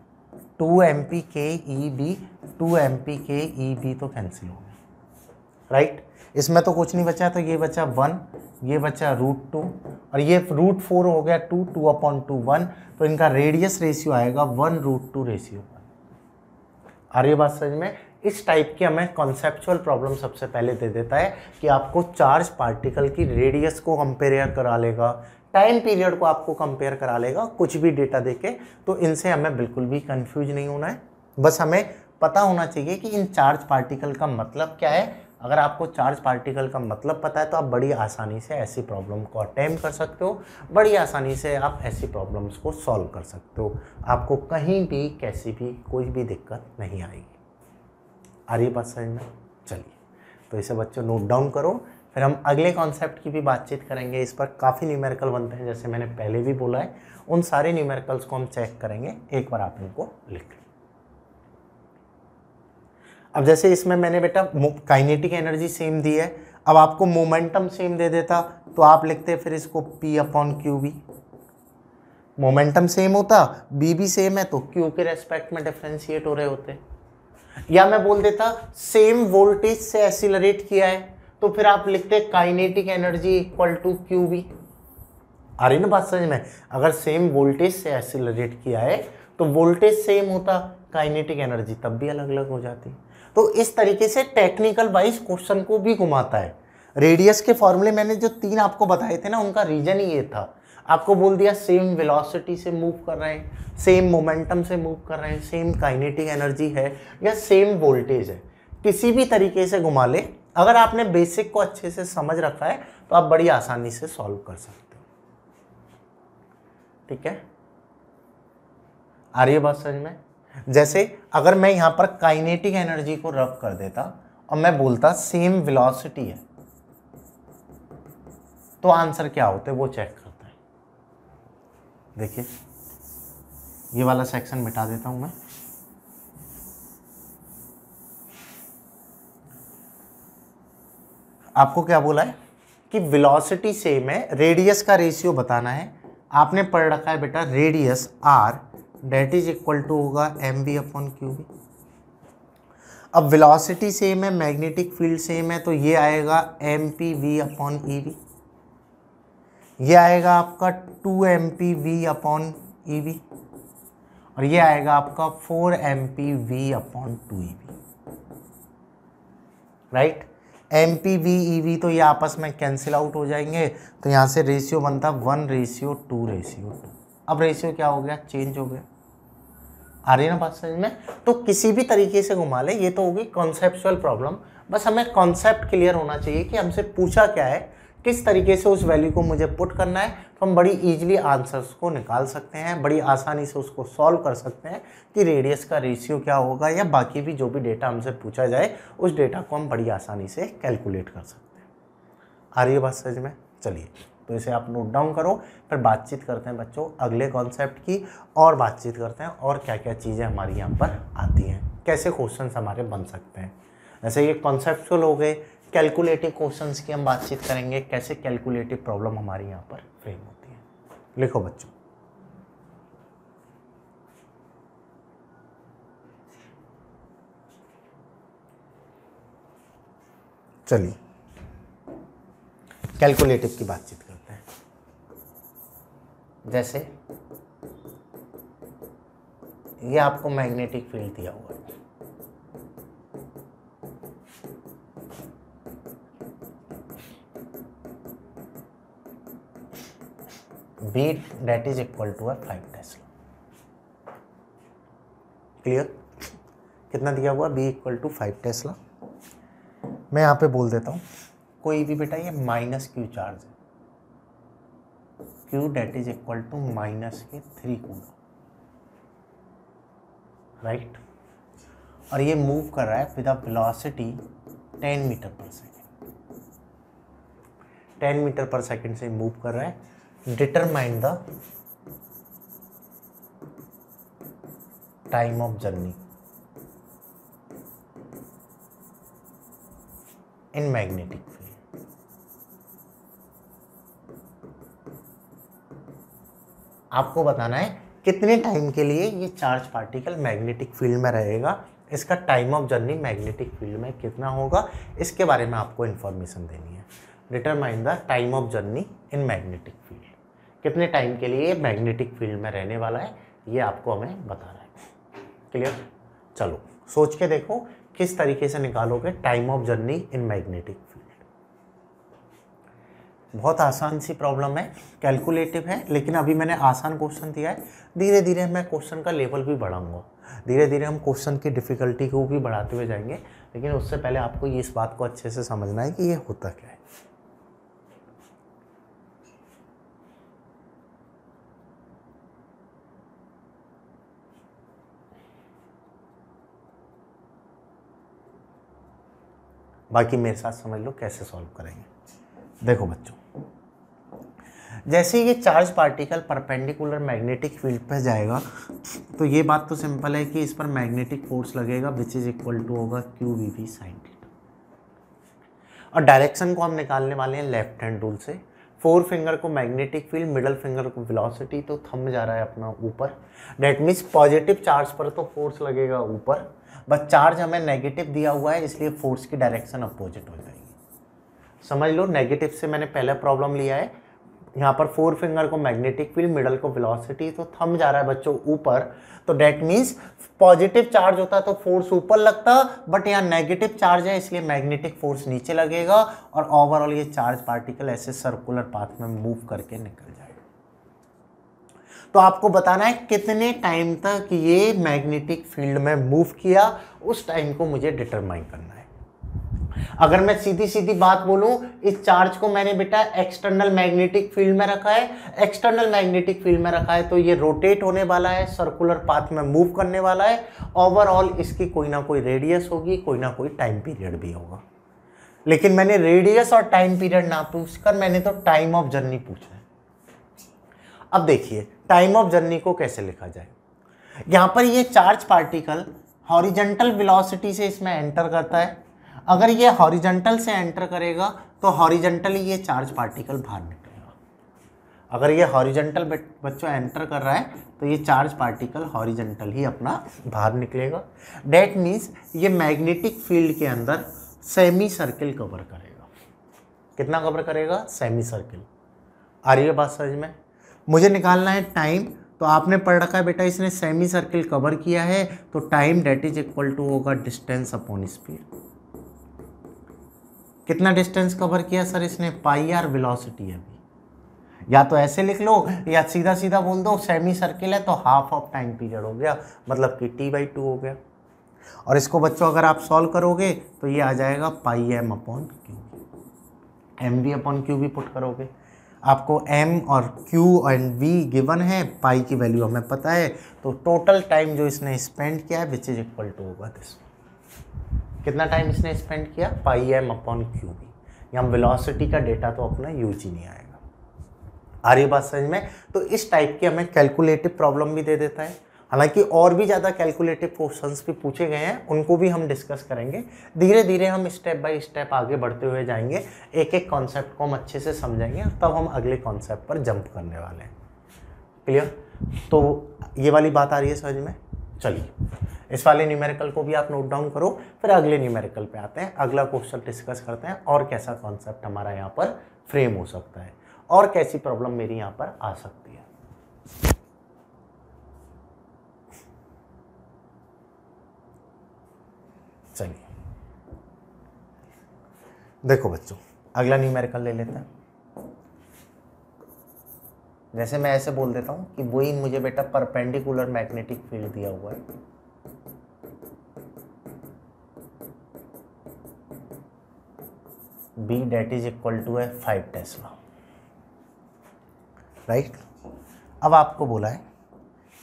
A: two M P K E B two M P K E B तो कैंसिल हो गए राइट इसमें तो कुछ नहीं बचा तो ये बचा वन ये बचा रूट टू और ये रूट फोर हो गया two two upon two one तो इनका रेडियस रेशियो आएगा one root two ratio R आर्य बात समझ में इस टाइप की हमें कॉन्सेप्चुअल प्रॉब्लम सबसे पहले दे देता है कि आपको चार्ज पार्टिकल की रेडियस को कंपेयर करा लेगा टाइम पीरियड को आपको कंपेयर करा लेगा कुछ भी डेटा देके तो इनसे हमें बिल्कुल भी कंफ्यूज नहीं होना है बस हमें पता होना चाहिए कि इन चार्ज पार्टिकल का मतलब क्या है अगर आपको चार्ज पार्टिकल का मतलब पता है तो आप बड़ी आसानी से ऐसी प्रॉब्लम को अटैम्प कर सकते हो बड़ी आसानी से आप ऐसी प्रॉब्लम्स को सॉल्व कर सकते हो आपको कहीं भी कैसी भी कोई भी दिक्कत नहीं आएगी अरे बात में चलिए तो इसे बच्चों नोट डाउन करो फिर हम अगले कॉन्सेप्ट की भी बातचीत करेंगे इस पर काफ़ी न्यूमेरिकल बनते हैं जैसे मैंने पहले भी बोला है उन सारे न्यूमेरिकल्स को हम चेक करेंगे एक बार आप इनको लिख लें अब जैसे इसमें मैंने बेटा काइनेटिक एनर्जी सेम दी है अब आपको मोमेंटम सेम दे देता तो आप लिखते फिर इसको P upon Q B momentum same होता बी भी सेम है तो क्यू के रेस्पेक्ट में डिफ्रेंशिएट हो रहे होते या मैं बोल देता सेम वोल्टेज से एसिलरेट किया है तो फिर आप लिखते kinetic energy equal to Q V आ रही ना बात समझ में अगर सेम वोल्टेज से एसिलरेट किया है तो वोल्टेज सेम होता काइनेटिक एनर्जी तब भी अलग अलग हो जाती तो इस तरीके से टेक्निकल वाइज क्वेश्चन को भी घुमाता है रेडियस के फॉर्मूले मैंने जो तीन आपको बताए थे ना उनका रीजन ही ये था आपको बोल दिया सेम वेलोसिटी से मूव कर रहे हैं सेम मोमेंटम से मूव कर रहे हैं सेम काइनेटिक एनर्जी है या सेम वोल्टेज है किसी भी तरीके से घुमा ले अगर आपने बेसिक को अच्छे से समझ रखा है तो आप बड़ी आसानी से सॉल्व कर सकते हो ठीक है आ रही है बात समझ में जैसे अगर मैं यहां पर काइनेटिक एनर्जी को रब कर देता और मैं बोलता सेम वेलोसिटी है तो आंसर क्या होते वो चेक देखिए ये वाला सेक्शन मिटा देता हूँ मैं आपको क्या बोला है कि वेलोसिटी सेम है रेडियस का रेशियो बताना है आपने पढ़ रखा है बेटा radius R that is equal to होगा M B upon Q B अब वेलोसिटी सेम है मैग्नेटिक फील्ड सेम है तो ये आएगा M P V upon E V ये आएगा आपका two M P V upon E V और ये आएगा आपका four M P V upon two E V right M P V E V तो ये आपस में कैंसिल आउट हो जाएंगे तो यहाँ से रेशियो बनता one ratio two ratio two अब रेशियो क्या हो गया चेंज हो गया आ रही है ना बात समझ में तो किसी भी तरीके से घुमा ले ये तो होगी कॉन्सेप्चुअल प्रॉब्लम बस हमें कॉन्सेप्ट क्लियर होना चाहिए कि हमसे पूछा क्या है किस तरीके से उस वैल्यू को मुझे पुट करना है तो हम बड़ी इजीली आंसर्स को निकाल सकते हैं बड़ी आसानी से उसको सॉल्व कर सकते हैं कि रेडियस का रेशियो क्या होगा या बाकी भी जो भी डेटा हमसे पूछा जाए उस डेटा को हम बड़ी आसानी से कैलकुलेट कर सकते हैं आ रही है बात सज में चलिए तो इसे आप नोट डाउन करो फिर बातचीत करते हैं बच्चों अगले कॉन्सेप्ट की और बातचीत करते हैं और क्या क्या चीज़ें हमारी यहाँ पर आती हैं कैसे क्वेश्चन हमारे बन सकते हैं जैसे ये कॉन्सेप्चुअल हो गए कैलकुलेटिव क्वेश्चंस की हम बातचीत करेंगे कैसे कैलकुलेटिव प्रॉब्लम हमारी यहाँ पर फ्रेम होती है लिखो बच्चों चलिए कैलकुलेटिव की बातचीत करते हैं जैसे ये आपको मैग्नेटिक फील्ड दिया हुआ है V that is equal to है फाइव टेस्ला क्लियर कितना दिया हुआ B equal to five tesla मैं यहाँ पे बोल देता हूँ कोई भी बेटा ये माइनस क्यू चार्ज है Q that is equal to minus के थ्री कूलम राइट और ये मूव कर रहा है with a velocity ten metre per second ten metre per second से मूव कर रहा है determine the time of journey in magnetic field. आपको बताना है कितने टाइम के लिए ये चार्ज पार्टिकल मैग्नेटिक फील्ड में रहेगा इसका time of journey magnetic field में कितना होगा इसके बारे में आपको इन्फॉर्मेशन देनी है determine the time of journey in magnetic field कितने टाइम के लिए मैग्नेटिक फील्ड में रहने वाला है ये आपको हमें बताना है क्लियर चलो सोच के देखो किस तरीके से निकालोगे time of journey in magnetic field बहुत आसान सी प्रॉब्लम है कैलकुलेटिव है लेकिन अभी मैंने आसान क्वेश्चन दिया है धीरे धीरे मैं क्वेश्चन का लेवल भी बढ़ाऊंगा धीरे धीरे हम क्वेश्चन की डिफ़िकल्टी को भी बढ़ाते हुए जाएंगे लेकिन उससे पहले आपको इस बात को अच्छे से समझना है कि ये होता क्या है बाकी मेरे साथ समझ लो कैसे सॉल्व करेंगे देखो बच्चों जैसे ये charge particle perpendicular magnetic field पर जाएगा तो ये बात तो सिंपल है कि इस पर मैग्नेटिक फोर्स लगेगा विच इज इक्वल टू होगा Q we we sine theta और डायरेक्शन को हम निकालने वाले हैं लेफ्ट हैंड रूल से फोर फिंगर को मैग्नेटिक फील्ड मिडल फिंगर को वेलोसिटी तो थम जा रहा है अपना ऊपर डैट मीन्स पॉजिटिव चार्ज पर तो फोर्स लगेगा ऊपर बट चार्ज हमें नेगेटिव दिया हुआ है इसलिए फोर्स की डायरेक्शन अपोजिट हो जाएगी समझ लो नेगेटिव से मैंने पहले प्रॉब्लम लिया है यहाँ पर फोर फिंगर को मैग्नेटिक फील्ड मिडल को वेलोसिटी तो थम जा रहा है बच्चों ऊपर तो डैट मीन्स पॉजिटिव चार्ज होता है तो फोर्स ऊपर लगता बट यहाँ नेगेटिव चार्ज है इसलिए मैग्नेटिक फोर्स नीचे लगेगा और ओवरऑल ये चार्ज पार्टिकल ऐसे सर्कुलर पाथ में मूव करके निकल तो आपको बताना है कितने टाइम तक ये मैग्नेटिक फील्ड में मूव किया उस टाइम को मुझे डिटरमाइन करना है अगर मैं सीधी सीधी बात बोलूं इस चार्ज को मैंने बेटा एक्सटर्नल मैग्नेटिक फील्ड में रखा है एक्सटर्नल मैग्नेटिक फील्ड में रखा है तो ये रोटेट होने वाला है सर्कुलर पाथ में मूव करने वाला है ओवरऑल इसकी कोई ना कोई रेडियस होगी कोई ना कोई टाइम पीरियड भी होगा लेकिन मैंने रेडियस और टाइम पीरियड ना पूछकर मैंने तो टाइम ऑफ जर्नी पूछा है अब देखिए टाइम ऑफ जर्नी को कैसे लिखा जाए यहाँ पर ये चार्ज पार्टिकल हॉरिजेंटल वेलोसिटी से इसमें एंटर करता है अगर ये हॉरिजेंटल से एंटर करेगा तो हॉरिजेंटली ये चार्ज पार्टिकल बाहर निकलेगा अगर ये हॉरिजेंटल बच्चों एंटर कर रहा है तो ये चार्ज पार्टिकल हॉरिजेंटल ही अपना बाहर निकलेगा डैट मीन्स ये मैग्नेटिक फील्ड के अंदर सेमी सर्किल कवर करेगा कितना कवर करेगा सेमी सर्किल आ रही है बात समझ में मुझे निकालना है टाइम तो आपने पढ़ रखा है बेटा इसने सेमी सर्किल कवर किया है तो time that is equal to होगा डिस्टेंस अपॉन स्पीड कितना डिस्टेंस कवर किया सर इसने पाई आर वेलोसिटी अभी या तो ऐसे लिख लो या सीधा सीधा बोल दो सेमी सर्किल है तो हाफ ऑफ टाइम पीरियड हो गया मतलब कि टी बाई टू हो गया और इसको बच्चों अगर आप सॉल्व करोगे तो ये आ जाएगा pi M upon Q M B upon Q B put करोगे आपको m और q एंड v गिवन है पाई की वैल्यू हमें पता है तो टोटल टाइम जो इसने स्पेंड किया है विच इज इक्वल टू होगा दिस कितना टाइम इसने स्पेंड किया पाई एम अपॉन क्यू भी यहाँ वेलोसिटी का डेटा तो अपना यूज ही नहीं आएगा आ रही बात समझ में तो इस टाइप की हमें कैलकुलेटिव प्रॉब्लम भी दे देता है हालांकि और भी ज़्यादा कैलकुलेटिव क्वेश्चंस भी पूछे गए हैं उनको भी हम डिस्कस करेंगे धीरे धीरे हम स्टेप बाय स्टेप आगे बढ़ते हुए जाएंगे एक एक कॉन्सेप्ट को हम अच्छे से समझेंगे तब हम अगले कॉन्सेप्ट पर जंप करने वाले हैं क्लियर तो ये वाली बात आ रही है समझ में चलिए इस वाले न्यूमेरिकल को भी आप नोट डाउन करो फिर अगले न्यूमेरिकल पर आते हैं अगला क्वेश्चन डिस्कस करते हैं और कैसा कॉन्सेप्ट हमारा यहाँ पर फ्रेम हो सकता है और कैसी प्रॉब्लम मेरी यहाँ पर आ सकती है चलिए देखो बच्चों अगला न्यूमेरिकल ले लेते हैं जैसे मैं ऐसे बोल देता हूं कि वही मुझे बेटा परपेंडिकुलर मैग्नेटिक फील्ड दिया हुआ है B that is equal to है फाइव टेस्ला राइट अब आपको बोला है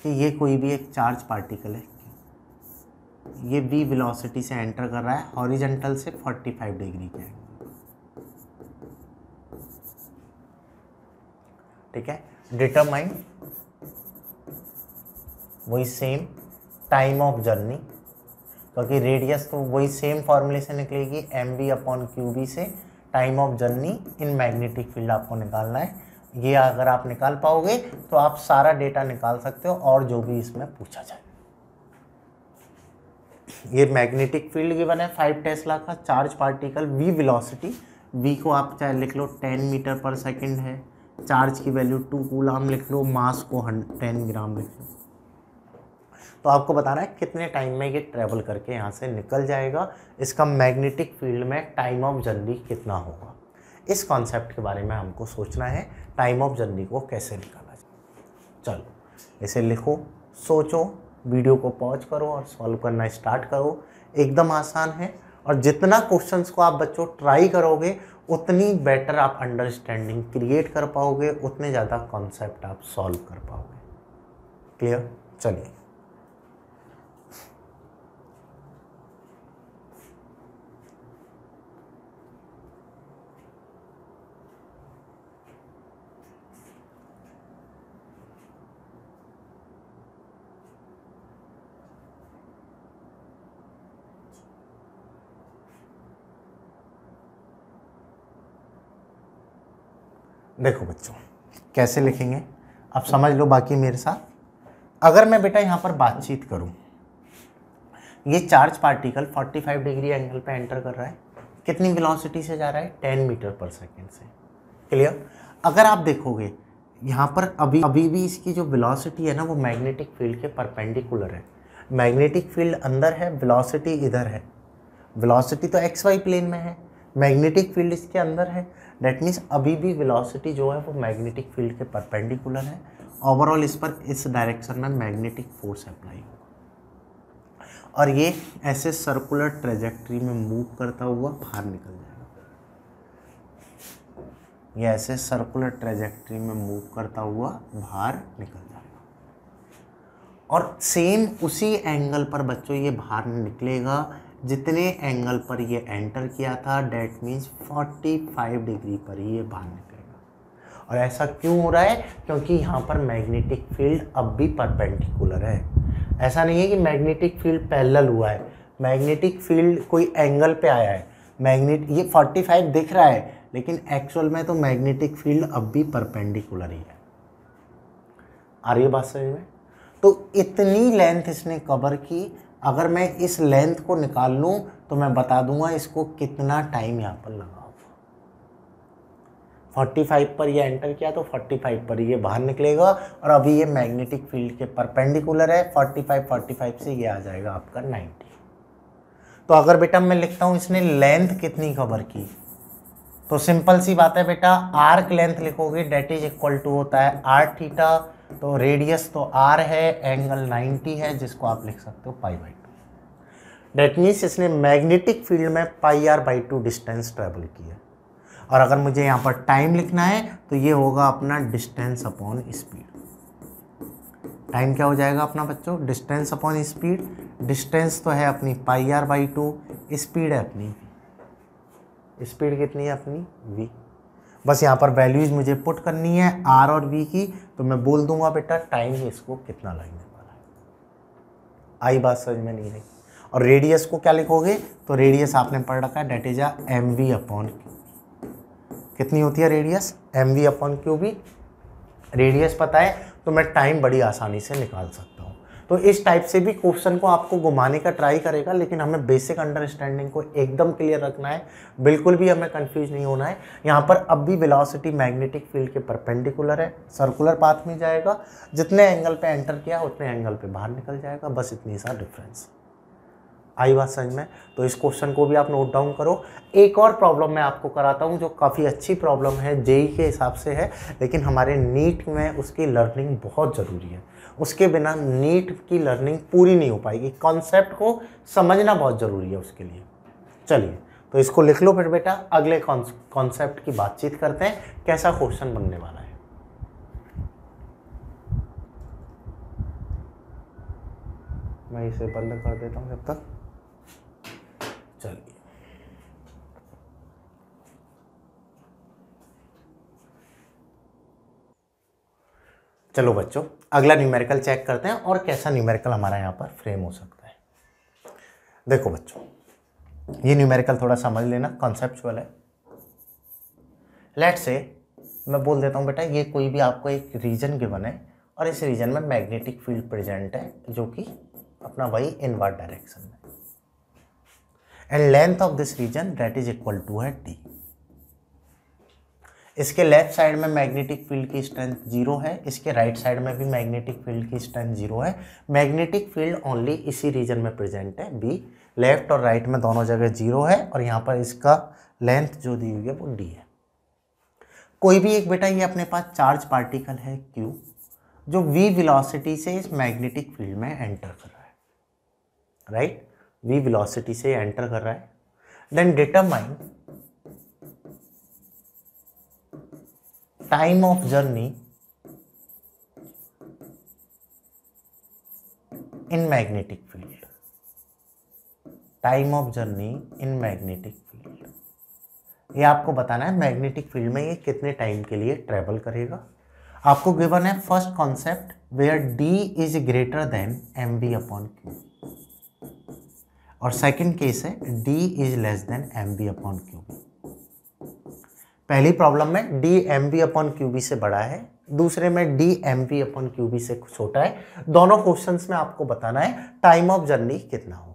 A: कि ये कोई भी एक चार्ज पार्टिकल है ये वी वेलोसिटी से एंटर कर रहा है हॉरिजेंटल से 45 डिग्री के ठीक है डिटरमाइन वही सेम टाइम ऑफ जर्नी क्योंकि रेडियस तो वही सेम फॉर्मूले से निकलेगी M B upon Q B से time of journey in magnetic field आपको निकालना है ये अगर आप निकाल पाओगे तो आप सारा डेटा निकाल सकते हो और जो भी इसमें पूछा जाए ये मैग्नेटिक फील्ड गिवन है फाइव टेस्ला का charge particle V velocity V को आप चाहे लिख लो टेन मीटर पर सेकंड है चार्ज की वैल्यू टू कूलाम लिख लो मास को टेन ग्राम लिख लो तो आपको बता रहा है कितने टाइम में ये ट्रेवल करके यहाँ से निकल जाएगा इसका मैग्नेटिक फील्ड में टाइम ऑफ जर्नी कितना होगा इस कॉन्सेप्ट के बारे में हमको सोचना है टाइम ऑफ जर्नी को कैसे निकाला जाए चलो इसे लिखो सोचो वीडियो को पॉज करो और सॉल्व करना स्टार्ट करो एकदम आसान है और जितना क्वेश्चंस को आप बच्चों ट्राई करोगे उतनी बेटर आप अंडरस्टैंडिंग क्रिएट कर पाओगे उतने ज़्यादा कॉन्सेप्ट आप सॉल्व कर पाओगे क्लियर चलिए देखो बच्चों कैसे लिखेंगे आप समझ लो बाकी मेरे साथ अगर मैं बेटा यहाँ पर बातचीत करूँ ये चार्ज पार्टिकल 45 डिग्री एंगल पे एंटर कर रहा है कितनी वेलोसिटी से जा रहा है 10 मीटर पर सेकंड से क्लियर अगर आप देखोगे यहाँ पर अभी अभी भी इसकी जो वेलोसिटी है ना वो मैग्नेटिक फील्ड के परपेंडिकुलर है मैग्नेटिक फील्ड अंदर है वेलोसिटी इधर है वेलोसिटी तो एक्स वाई प्लेन में है मैग्नेटिक फील्ड इसके अंदर है डेट मीन्स अभी भी वेलोसिटी जो है वो मैग्नेटिक फील्ड के परपेंडिकुलर है ओवरऑल इस पर इस डायरेक्शन में मैग्नेटिक फोर्स अप्लाई होगा और ये ऐसे सर्कुलर ट्रेजेक्ट्री में मूव करता हुआ बाहर निकल जाएगा ये ऐसे सर्कुलर ट्रेजेक्ट्री में मूव करता हुआ बाहर निकल जाएगा और सेम उसी एंगल पर बच्चों ये बाहर निकलेगा जितने एंगल पर ये एंटर किया था डेट मीन्स 45 डिग्री पर ही ये बाहर निकलेगा और ऐसा क्यों हो रहा है क्योंकि यहाँ पर मैग्नेटिक फील्ड अब भी परपेंडिकुलर है ऐसा नहीं है कि मैग्नेटिक फील्ड पैरेलल हुआ है मैग्नेटिक फील्ड कोई एंगल पे आया है मैग्नेट ये 45 दिख रहा है लेकिन एक्चुअल में तो मैग्नेटिक फील्ड अब भी परपेंडिकुलर ही है आ रही बात समझ में तो इतनी लेंथ इसने कवर की अगर मैं इस लेंथ को निकाल लूँ तो मैं बता दूंगा इसको कितना टाइम यहाँ पर लगा फोर्टी फाइव पर ये एंटर किया तो फोर्टी फाइव पर ये बाहर निकलेगा और अभी ये मैग्नेटिक फील्ड के परपेंडिकुलर है फोर्टी फाइव फोर्टी फाइव से ये आ जाएगा आपका नाइन्टी तो अगर बेटा मैं लिखता हूँ इसने लेंथ कितनी कवर की तो सिंपल सी बात है बेटा आर्क लेंथ लिखोगे डेट इज इक्वल टू होता है आर थीटा तो रेडियस तो आर है एंगल 90 है जिसको आप लिख सकते हो pi by two that means इसने मैग्नेटिक फील्ड में pi R by two distance travel किया और अगर मुझे यहाँ पर टाइम लिखना है तो ये होगा अपना डिस्टेंस अपॉन स्पीड टाइम क्या हो जाएगा अपना बच्चों डिस्टेंस अपॉन स्पीड डिस्टेंस तो है अपनी pi R by two speed है अपनी स्पीड कितनी है अपनी वी बस यहाँ पर वैल्यूज मुझे पुट करनी है आर और बी की तो मैं बोल दूंगा बेटा टाइम इसको कितना लगने वाला है आई बात समझ में नहीं रही और रेडियस को क्या लिखोगे तो रेडियस आपने पढ़ रखा है that is uh M V upon कितनी होती है radius M V upon Q B radius पता है तो मैं टाइम बड़ी आसानी से निकाल सकता तो इस टाइप से भी क्वेश्चन को आपको घुमाने का ट्राई करेगा लेकिन हमें बेसिक अंडरस्टैंडिंग को एकदम क्लियर रखना है बिल्कुल भी हमें कंफ्यूज नहीं होना है यहाँ पर अब भी वेलोसिटी मैग्नेटिक फील्ड के परपेंडिकुलर है सर्कुलर पाथ में जाएगा जितने एंगल पे एंटर किया उतने एंगल पे बाहर निकल जाएगा बस इतनी सा डिफरेंस आई बात समझ में तो इस क्वेश्चन को भी आप नोट डाउन करो एक और प्रॉब्लम मैं आपको कराता हूँ जो काफ़ी अच्छी प्रॉब्लम है जेई के e हिसाब से है लेकिन हमारे नीट में उसकी लर्निंग बहुत ज़रूरी है उसके बिना नीट की लर्निंग पूरी नहीं हो पाएगी कॉन्सेप्ट को समझना बहुत ज़रूरी है उसके लिए चलिए तो इसको लिख लो फिर बेटा अगले कॉन्सेप्ट की बातचीत करते हैं कैसा क्वेश्चन बनने वाला है मैं इसे बंद कर देता हूँ जब तक चलिए चलो बच्चों अगला न्यूमेरिकल चेक करते हैं और कैसा न्यूमेरिकल हमारा यहाँ पर फ्रेम हो सकता है देखो बच्चों ये न्यूमेरिकल थोड़ा समझ लेना कॉन्सेप्चुअल है लेट से मैं बोल देता हूँ बेटा ये कोई भी आपको एक रीजन गिवन है और इस रीजन में मैग्नेटिक फील्ड प्रेजेंट है जो कि अपना वही इनवर्ड डायरेक्शन में and length of this region that is equal to है टी इसके लेफ्ट साइड में मैग्नेटिक फील्ड की स्ट्रेंथ जीरो है इसके राइट right साइड में भी मैग्नेटिक फील्ड की स्ट्रेंथ जीरो है मैग्नेटिक फील्ड ओनली इसी रीजन में प्रेजेंट है बी लेफ्ट और राइट right में दोनों जगह जीरो है और यहाँ पर इसका लेंथ जो दी हुई है वो डी है कोई भी एक बेटा ये अपने पास चार्ज पार्टिकल है क्यू जो वी विलोसिटी से इस मैग्नेटिक फील्ड में एंटर कर रहा है राइट वी विलोसिटी से एंटर कर रहा है then determine time of journey in magnetic field time of journey in magnetic field ये आपको बताना है मैग्नेटिक फील्ड में ये कितने टाइम के लिए ट्रेवल करेगा आपको गिवन है first concept where D is greater than M B upon Q और सेकंड केस है D is less than M B upon Q पहली प्रॉब्लम में D M V upon Q B से बड़ा है दूसरे में D M V upon Q B से छोटा है दोनों क्वेश्चन में आपको बताना है टाइम ऑफ जर्नी कितना होगा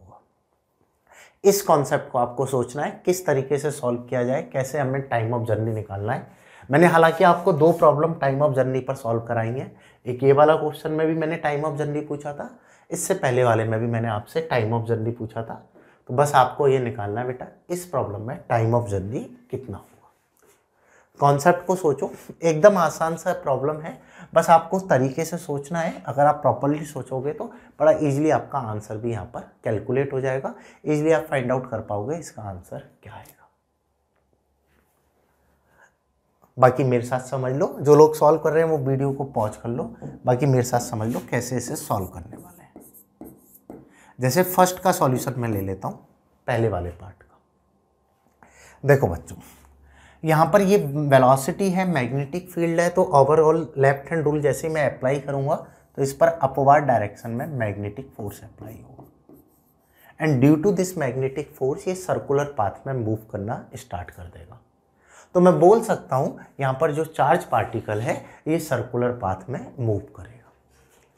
A: इस कॉन्सेप्ट को आपको सोचना है किस तरीके से सॉल्व किया जाए कैसे हमें टाइम ऑफ जर्नी निकालना है मैंने हालांकि आपको दो प्रॉब्लम टाइम ऑफ जर्नी पर सॉल्व कराई है एक ये वाला क्वेश्चन में भी मैंने टाइम ऑफ जर्नी पूछा था इससे पहले वाले में भी मैंने आपसे टाइम ऑफ जर्नी पूछा था तो बस आपको ये निकालना है बेटा इस प्रॉब्लम में टाइम ऑफ जर्नी कितना हो कॉन्सेप्ट को सोचो एकदम आसान सा प्रॉब्लम है बस आपको तरीके से सोचना है अगर आप प्रॉपरली सोचोगे तो बड़ा इजीली आपका आंसर भी यहाँ पर कैलकुलेट हो जाएगा इजीली आप फाइंड आउट कर पाओगे इसका आंसर क्या आएगा बाकी मेरे साथ समझ लो जो लोग सॉल्व कर रहे हैं वो वीडियो को पॉज कर लो बाकी मेरे साथ समझ लो कैसे इसे सॉल्व करने वाले हैं जैसे फर्स्ट का सॉल्यूशन मैं ले लेता हूँ पहले वाले पार्ट का देखो बच्चों यहाँ पर ये वेलोसिटी है मैग्नेटिक फील्ड है तो ओवरऑल लेफ्ट हैंड रूल जैसे मैं अप्लाई करूँगा तो इस पर अपवार डायरेक्शन में मैग्नेटिक फोर्स अप्लाई होगा and due to this magnetic force ये सर्कुलर पाथ में मूव करना स्टार्ट कर देगा तो मैं बोल सकता हूँ यहाँ पर जो चार्ज पार्टिकल है ये सर्कुलर पाथ में मूव करेगा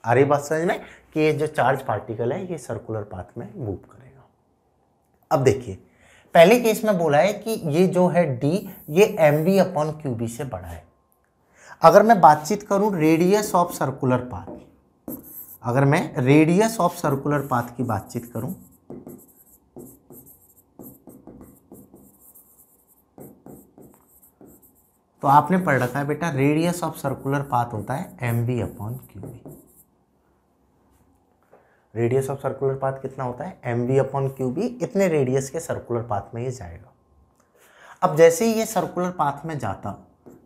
A: आ रही बात समझ में कि ये जो चार्ज पार्टिकल है ये सर्कुलर पाथ में मूव करेगा अब देखिए पहले केस में बोला है कि ये जो है डी ये M B upon Q B से बड़ा है अगर मैं बातचीत करूं रेडियस ऑफ सर्कुलर पाथ अगर मैं रेडियस ऑफ सर्कुलर पाथ की बातचीत करूं तो आपने पढ़ रखा है बेटा रेडियस ऑफ सर्कुलर पाथ होता है M B upon Q B radius of circular path कितना होता है M V upon Q B इतने रेडियस के सर्कुलर पाथ में ये जाएगा अब जैसे ही ये सर्कुलर पाथ में जाता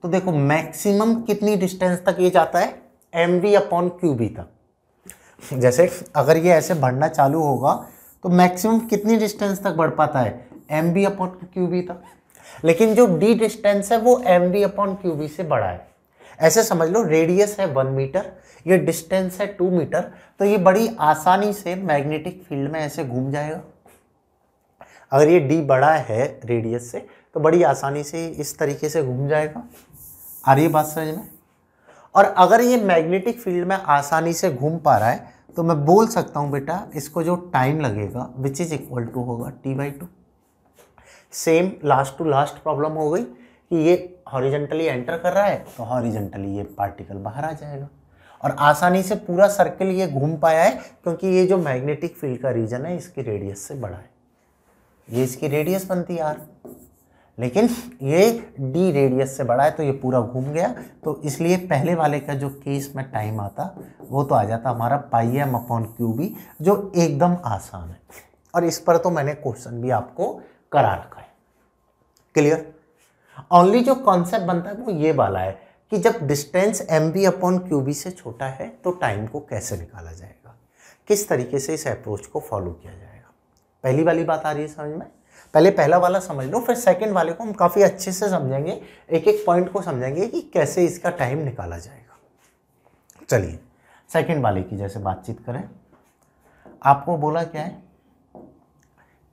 A: तो देखो मैक्सिमम कितनी डिस्टेंस तक ये जाता है M V upon Q B तक जैसे अगर ये ऐसे बढ़ना चालू होगा तो मैक्सिमम कितनी डिस्टेंस तक बढ़ पाता है M B upon Q B तक लेकिन जो डी डिस्टेंस है वो M B upon Q B से बड़ा है ऐसे समझ लो रेडियस है वन मीटर ये डिस्टेंस है टू मीटर तो ये बड़ी आसानी से मैग्नेटिक फील्ड में ऐसे घूम जाएगा अगर ये डी बड़ा है रेडियस से तो बड़ी आसानी से इस तरीके से घूम जाएगा आ रही बात समझ में और अगर ये मैग्नेटिक फील्ड में आसानी से घूम पा रहा है तो मैं बोल सकता हूँ बेटा इसको जो टाइम लगेगा विच इज़ इक्वल टू होगा T by two same last to last problem हो गई कि ये हॉरिजेंटली एंटर कर रहा है तो हॉरिजेंटली ये पार्टिकल बाहर आ जाएगा और आसानी से पूरा सर्किल ये घूम पाया है क्योंकि ये जो मैग्नेटिक फील्ड का रीजन है इसकी रेडियस से बड़ा है ये इसकी रेडियस बनती है आर लेकिन ये डी रेडियस से बड़ा है तो ये पूरा घूम गया तो इसलिए पहले वाले का जो केस में टाइम आता वो तो आ जाता हमारा pi M upon Q B जो एकदम आसान है और इस पर तो मैंने क्वेश्चन भी आपको करा रखा है क्लियर ओनली जो कॉन्सेप्ट बनता है वो ये वाला है कि जब distance M B upon Q B से छोटा है तो टाइम को कैसे निकाला जाएगा किस तरीके से इस अप्रोच को फॉलो किया जाएगा पहली वाली बात आ रही है समझ में पहले पहला वाला समझ लो फिर सेकेंड वाले को हम काफ़ी अच्छे से समझेंगे एक एक पॉइंट को समझेंगे कि कैसे इसका टाइम निकाला जाएगा चलिए सेकेंड वाले की जैसे बातचीत करें आपको बोला क्या है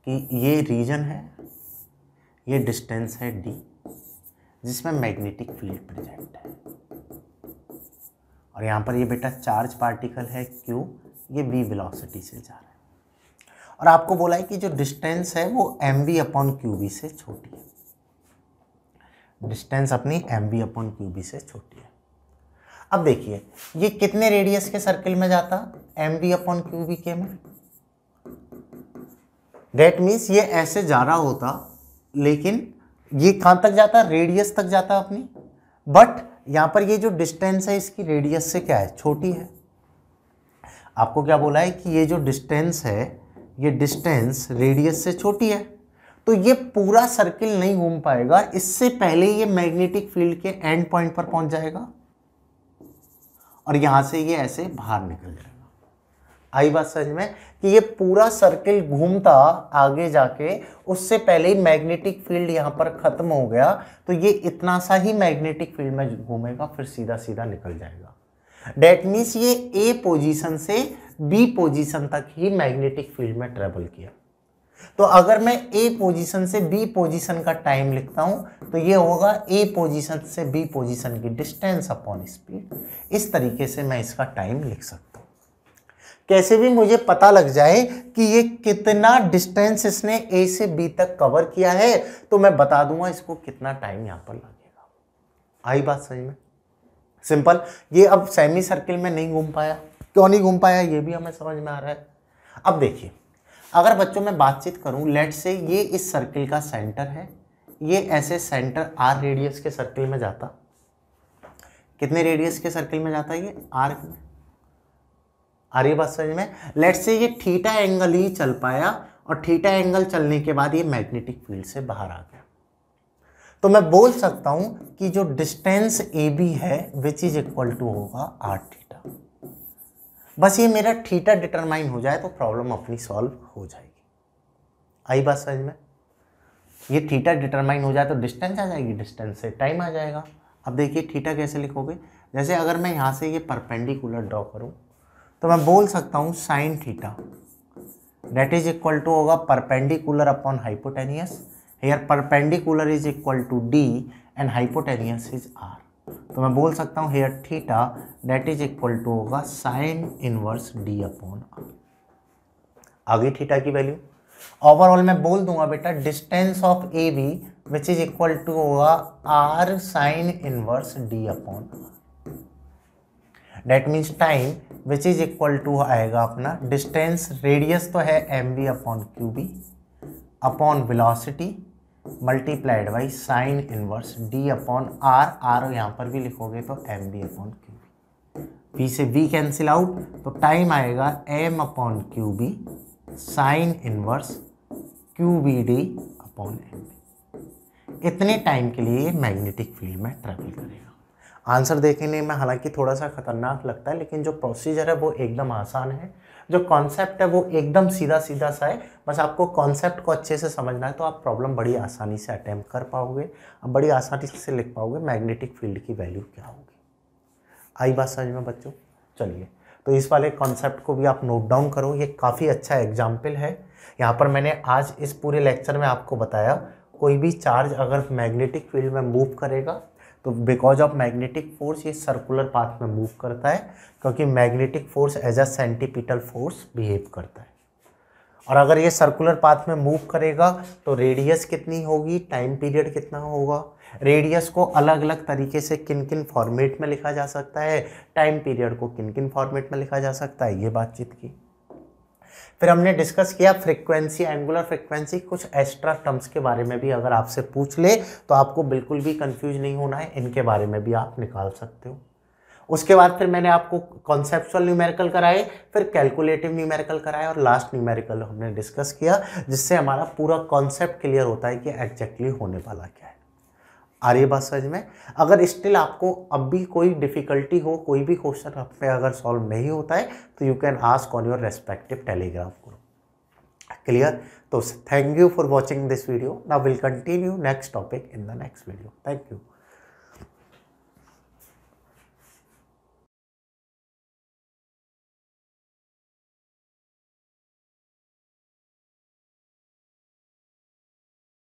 A: कि ये रीजन है ये डिस्टेंस है डी जिसमें मैग्नेटिक फील्ड प्रेजेंट है और यहाँ पर ये बेटा चार्ज पार्टिकल है क्यू ये वी वेलोसिटी से जा रहा है और आपको बोला है कि जो डिस्टेंस है वो M B upon Q B से छोटी है डिस्टेंस अपनी M B upon Q B से छोटी है अब देखिए ये कितने रेडियस के सर्किल में जाता M B upon Q B के में डेट मीन्स ये ऐसे जा रहा होता लेकिन ये कहाँ तक जाता है रेडियस तक जाता है अपनी बट यहाँ पर ये जो डिस्टेंस है इसकी रेडियस से क्या है छोटी है आपको क्या बोला है कि ये जो डिस्टेंस है ये डिस्टेंस रेडियस से छोटी है तो ये पूरा सर्किल नहीं घूम पाएगा इससे पहले ये मैग्नेटिक फील्ड के एंड पॉइंट पर पहुंच जाएगा और यहां से ये ऐसे बाहर निकल जाएगा आई बात समझ में कि ये पूरा सर्किल घूमता आगे जाके उससे पहले ही मैग्नेटिक फील्ड यहाँ पर ख़त्म हो गया तो ये इतना सा ही मैग्नेटिक फील्ड में घूमेगा फिर सीधा सीधा निकल जाएगा डेट मीन्स ये ए पोजीशन से बी पोजीशन तक ही मैग्नेटिक फील्ड में ट्रेवल किया तो अगर मैं ए पोजीशन से बी पोजीशन का टाइम लिखता हूं तो ये होगा ए पोजीशन से बी पोजीशन की डिस्टेंस अपॉन स्पीड इस तरीके से मैं इसका टाइम लिख सकता कैसे भी मुझे पता लग जाए कि ये कितना डिस्टेंस इसने ए से बी तक कवर किया है तो मैं बता दूंगा इसको कितना टाइम यहाँ पर लगेगा आई बात समझ में सिंपल ये अब सेमी सर्किल में नहीं घूम पाया क्यों नहीं घूम पाया ये भी हमें समझ में आ रहा है अब देखिए अगर बच्चों में बातचीत करूं लेट से ये इस सर्किल का सेंटर है ये ऐसे सेंटर आर रेडियस के सर्किल में जाता कितने रेडियस के सर्किल में जाता है ये आर में आ रही बात समझ में लेट से ये थीटा एंगल ही चल पाया और थीटा एंगल चलने के बाद ये मैग्नेटिक फील्ड से बाहर आ गया तो मैं बोल सकता हूँ कि जो डिस्टेंस ए बी है विच इज इक्वल टू होगा आर थीटा बस ये मेरा थीटा डिटरमाइन हो जाए तो प्रॉब्लम अपनी सॉल्व हो जाएगी आई बात समझ में ये थीटा डिटरमाइन हो जाए तो डिस्टेंस आ जाएगी डिस्टेंस से टाइम आ जाएगा अब देखिए थीटा कैसे लिखोगे जैसे अगर मैं यहाँ से ये परपेंडिकुलर ड्रॉ करूँ तो मैं बोल सकता हूँ sine theta that is equal to होगा perpendicular upon hypotenuse here perpendicular is equal to D and hypotenuse is R तो मैं बोल सकता हूँ here theta that is equal to होगा sine inverse D upon R आगे थीटा की value overall मैं बोल दूंगा बेटा distance of A B which is equal to होगा R sine inverse D upon R that means time which is equal to आएगा अपना डिस्टेंस रेडियस तो है M B upon Q B upon velocity multiplied by sine inverse D upon R R यहाँ पर भी लिखोगे तो M B upon Q B B से बी कैंसिल आउट तो टाइम आएगा M upon Q B sine inverse Q B D upon M B इतने time के लिए मैग्नेटिक फील्ड में ट्रैवल करेगा आंसर देखने में हालांकि थोड़ा सा खतरनाक लगता है लेकिन जो प्रोसीजर है वो एकदम आसान है जो कॉन्सेप्ट है वो एकदम सीधा सीधा सा है बस आपको कॉन्सेप्ट को अच्छे से समझना है तो आप प्रॉब्लम बड़ी आसानी से अटैम्प्ट कर पाओगे आप बड़ी आसानी से लिख पाओगे मैग्नेटिक फील्ड की वैल्यू क्या होगी आई बात समझ में बच्चों चलिए तो इस वाले कॉन्सेप्ट को भी आप नोट डाउन करो ये काफ़ी अच्छा एग्जाम्पल है यहाँ पर मैंने आज इस पूरे लेक्चर में आपको बताया कोई भी चार्ज अगर मैग्नेटिक फील्ड में मूव करेगा तो बिकॉज ऑफ मैग्नेटिक फोर्स ये सर्कुलर पाथ में मूव करता है क्योंकि magnetic force as a centripetal force behave करता है और अगर ये सर्कुलर पाथ में मूव करेगा तो रेडियस कितनी होगी टाइम पीरियड कितना होगा रेडियस को अलग अलग तरीके से किन किन फॉर्मेट में लिखा जा सकता है टाइम पीरियड को किन किन फॉर्मेट में लिखा जा सकता है ये बातचीत की फिर हमने डिस्कस किया फ्रीक्वेंसी एंगुलर फ्रीक्वेंसी कुछ एक्स्ट्रा टर्म्स के बारे में भी अगर आपसे पूछ ले तो आपको बिल्कुल भी कंफ्यूज नहीं होना है इनके बारे में भी आप निकाल सकते हो उसके बाद फिर मैंने आपको कॉन्सेप्चुअल न्यूमेरिकल कराए फिर कैलकुलेटिव न्यूमेरिकल कराए और लास्ट न्यूमेरिकल हमने डिस्कस किया जिससे हमारा पूरा कॉन्सेप्ट क्लियर होता है कि एग्जैक्टली exactly होने वाला क्या आ रही बात समझ में अगर स्टिल आपको अब भी कोई डिफिकल्टी हो कोई भी क्वेश्चन आप पे अगर सॉल्व नहीं होता है तो you can ask on your respective Telegram group clear तो thank you for watching this video ना will continue next topic in the next video thank you